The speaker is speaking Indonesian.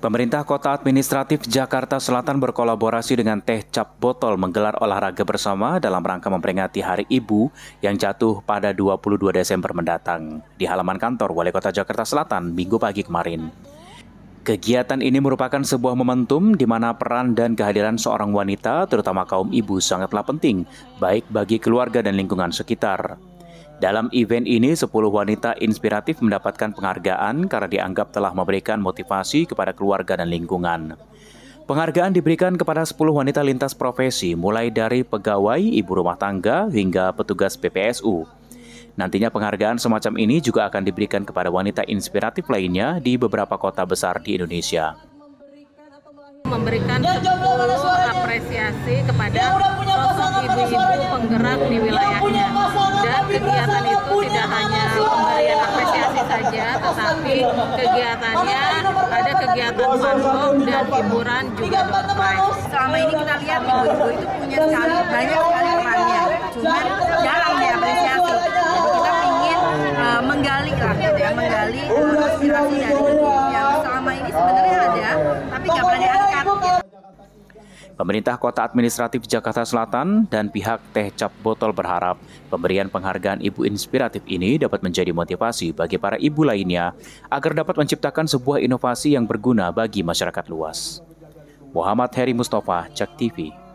Pemerintah Kota Administratif Jakarta Selatan berkolaborasi dengan Teh Cap Botol menggelar olahraga bersama dalam rangka memperingati Hari Ibu yang jatuh pada 22 Desember mendatang di halaman kantor Wali Kota Jakarta Selatan minggu pagi kemarin. Kegiatan ini merupakan sebuah momentum di mana peran dan kehadiran seorang wanita, terutama kaum ibu, sangatlah penting, baik bagi keluarga dan lingkungan sekitar. Dalam event ini, 10 wanita inspiratif mendapatkan penghargaan karena dianggap telah memberikan motivasi kepada keluarga dan lingkungan. Penghargaan diberikan kepada 10 wanita lintas profesi, mulai dari pegawai, ibu rumah tangga, hingga petugas PPSU. Nantinya penghargaan semacam ini juga akan diberikan kepada wanita inspiratif lainnya di beberapa kota besar di Indonesia. Memberikan ya, apresiasi kepada sosok ibu itu penggerak di wilayahnya dan kegiatan itu tidak hanya pemberian apresiasi saja tetapi kegiatannya ada kegiatan panggung dan hiburan juga door selama ini kita lihat ibu-ibu itu punya sekali banyak sekali perannya cuman jarang diapresiasi jadi kita ingin uh, menggali lah gitu ya menggali inspirasi eh, dari ibu yang selama ini sebenarnya ada tapi nggak pernah Pemerintah Kota Administratif Jakarta Selatan dan pihak Teh Cap Botol berharap pemberian penghargaan Ibu Inspiratif ini dapat menjadi motivasi bagi para ibu lainnya agar dapat menciptakan sebuah inovasi yang berguna bagi masyarakat luas. Muhammad Heri Mustafa, Cek TV.